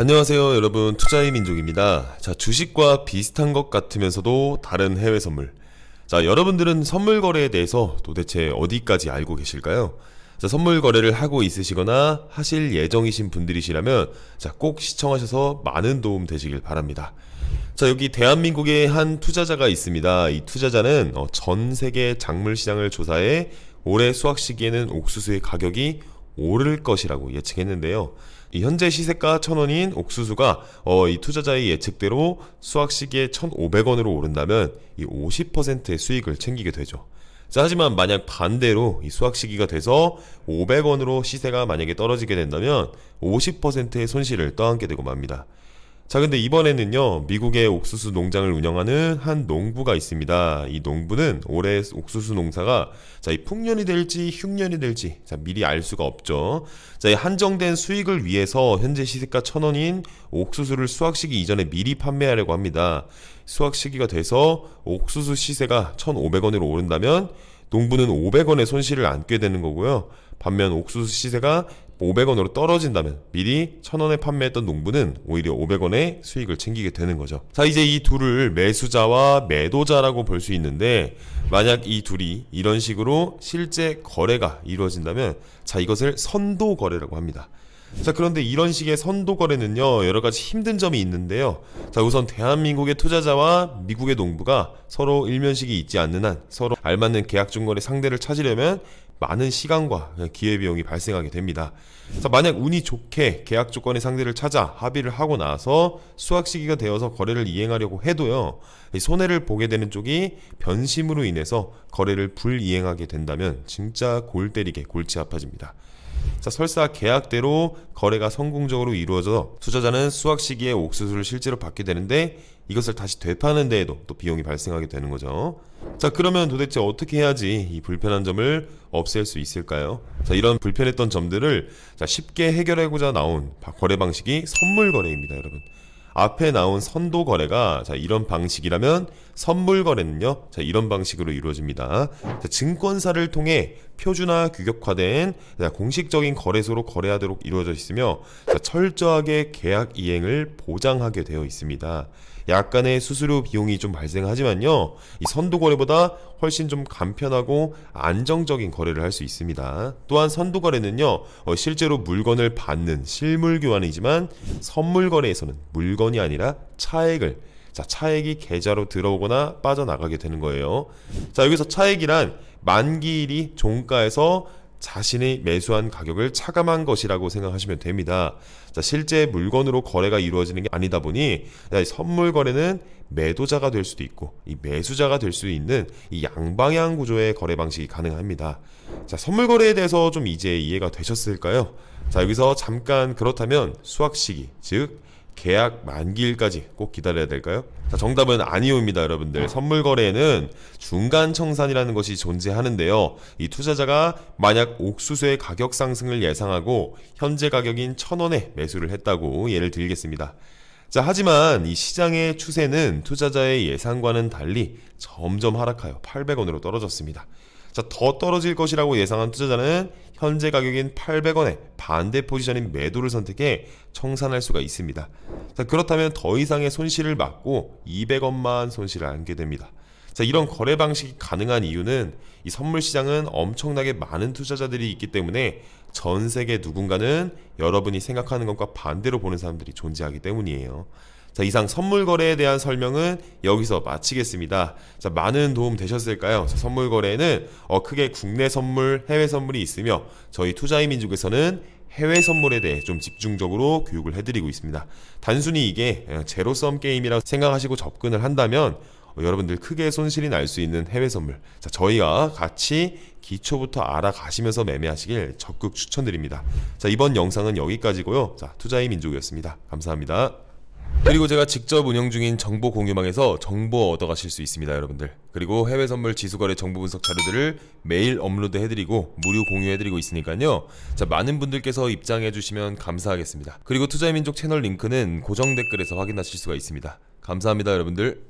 안녕하세요 여러분 투자의 민족입니다 자 주식과 비슷한 것 같으면서도 다른 해외 선물 자 여러분들은 선물 거래에 대해서 도대체 어디까지 알고 계실까요 자 선물 거래를 하고 있으시거나 하실 예정이신 분들이시라면 자꼭 시청하셔서 많은 도움 되시길 바랍니다 자 여기 대한민국의 한 투자자가 있습니다 이 투자자는 어, 전 세계 작물 시장을 조사해 올해 수확 시기에는 옥수수의 가격이 오를 것이라고 예측했는데요 현재 시세가 1,000원인 옥수수가 어, 이 투자자의 예측대로 수확 시기에 1,500원으로 오른다면 이 50%의 수익을 챙기게 되죠. 자, 하지만 만약 반대로 이 수확 시기가 돼서 500원으로 시세가 만약에 떨어지게 된다면 50%의 손실을 떠안게 되고 맙니다. 자, 근데 이번에는요, 미국의 옥수수 농장을 운영하는 한 농부가 있습니다. 이 농부는 올해 옥수수 농사가 자, 이 풍년이 될지 흉년이 될지 자, 미리 알 수가 없죠. 자, 이 한정된 수익을 위해서 현재 시세가 천 원인 옥수수를 수확 시기 이전에 미리 판매하려고 합니다. 수확 시기가 돼서 옥수수 시세가 천 오백 원으로 오른다면 농부는 오백 원의 손실을 안게 되는 거고요. 반면 옥수수 시세가 500원으로 떨어진다면 미리 1000원에 판매했던 농부는 오히려 500원의 수익을 챙기게 되는 거죠. 자, 이제 이 둘을 매수자와 매도자라고 볼 수 있는데 만약 이 둘이 이런 식으로 실제 거래가 이루어진다면 자, 이것을 선도 거래라고 합니다. 자, 그런데 이런 식의 선도 거래는요, 여러 가지 힘든 점이 있는데요. 자, 우선 대한민국의 투자자와 미국의 농부가 서로 일면식이 있지 않는 한 서로 알맞는 계약 중거래 상대를 찾으려면 많은 시간과 기회비용이 발생하게 됩니다. 자, 만약 운이 좋게 계약 조건의 상대를 찾아 합의를 하고 나서 수확 시기가 되어서 거래를 이행하려고 해도요, 손해를 보게 되는 쪽이 변심으로 인해서 거래를 불이행하게 된다면 진짜 골 때리게 골치 아파집니다. 자, 설사 계약대로 거래가 성공적으로 이루어져서 투자자는 수확 시기에 옥수수를 실제로 받게 되는데 이것을 다시 되파는 데에도 또 비용이 발생하게 되는 거죠. 자, 그러면 도대체 어떻게 해야지 이 불편한 점을 없앨 수 있을까요? 자, 이런 불편했던 점들을 자, 쉽게 해결하고자 나온 거래 방식이 선물 거래입니다, 여러분. 앞에 나온 선도 거래가 자, 이런 방식이라면 선물 거래는요. 자, 이런 방식으로 이루어집니다. 자, 증권사를 통해 표준화 규격화된 공식적인 거래소로 거래하도록 이루어져 있으며 철저하게 계약 이행을 보장하게 되어 있습니다. 약간의 수수료 비용이 좀 발생하지만요. 이 선도 거래보다 훨씬 좀 간편하고 안정적인 거래를 할 수 있습니다. 또한 선도 거래는요. 어, 실제로 물건을 받는 실물 교환이지만 선물 거래에서는 물건 물건이 아니라 차액을 자, 차액이 계좌로 들어오거나 빠져나가게 되는 거예요. 자, 여기서 차액이란 만기일이 종가에서 자신이 매수한 가격을 차감한 것이라고 생각하시면 됩니다. 자, 실제 물건으로 거래가 이루어지는 게 아니다 보니 선물 거래는 매도자가 될 수도 있고 이 매수자가 될 수 있는 이 양방향 구조의 거래 방식이 가능합니다. 자, 선물 거래에 대해서 좀 이제 이해가 되셨을까요? 자, 여기서 잠깐 그렇다면 수학 시기, 즉 계약 만기일까지 꼭 기다려야 될까요? 자, 정답은 아니오입니다, 여러분들. 선물 거래에는 중간 청산이라는 것이 존재하는데요. 이 투자자가 만약 옥수수의 가격 상승을 예상하고 현재 가격인 천원에 매수를 했다고 예를 드리겠습니다 자, 하지만 이 시장의 추세는 투자자의 예상과는 달리 점점 하락하여 800원으로 떨어졌습니다. 자, 더 떨어질 것이라고 예상한 투자자는 현재 가격인 800원에 반대 포지션인 매도를 선택해 청산할 수가 있습니다. 자, 그렇다면 더 이상의 손실을 막고 200원만 손실을 안게 됩니다. 자, 이런 거래 방식이 가능한 이유는 이 선물 시장은 엄청나게 많은 투자자들이 있기 때문에 전 세계 누군가는 여러분이 생각하는 것과 반대로 보는 사람들이 존재하기 때문이에요. 자, 이상 선물 거래에 대한 설명은 여기서 마치겠습니다. 자, 많은 도움 되셨을까요? 자, 선물 거래는 에 어, 크게 국내 선물, 해외 선물이 있으며 저희 투자의 민족에서는 해외 선물에 대해 좀 집중적으로 교육을 해드리고 있습니다. 단순히 이게 예, 제로섬 게임이라 고 생각하시고 접근을 한다면 어, 여러분들 크게 손실이 날 수 있는 해외 선물. 자, 저희가 같이 기초부터 알아가시면서 매매하시길 적극 추천드립니다. 자, 이번 영상은 여기까지고요. 자, 투자의 민족이었습니다. 감사합니다. 그리고 제가 직접 운영 중인 정보 공유망에서 정보 얻어가실 수 있습니다 여러분들 그리고 해외 선물 지수거래 정보 분석 자료들을 매일 업로드 해드리고 무료 공유해드리고 있으니까요 자 많은 분들께서 입장해주시면 감사하겠습니다 그리고 투자민족 채널 링크는 고정 댓글에서 확인하실 수가 있습니다 감사합니다 여러분들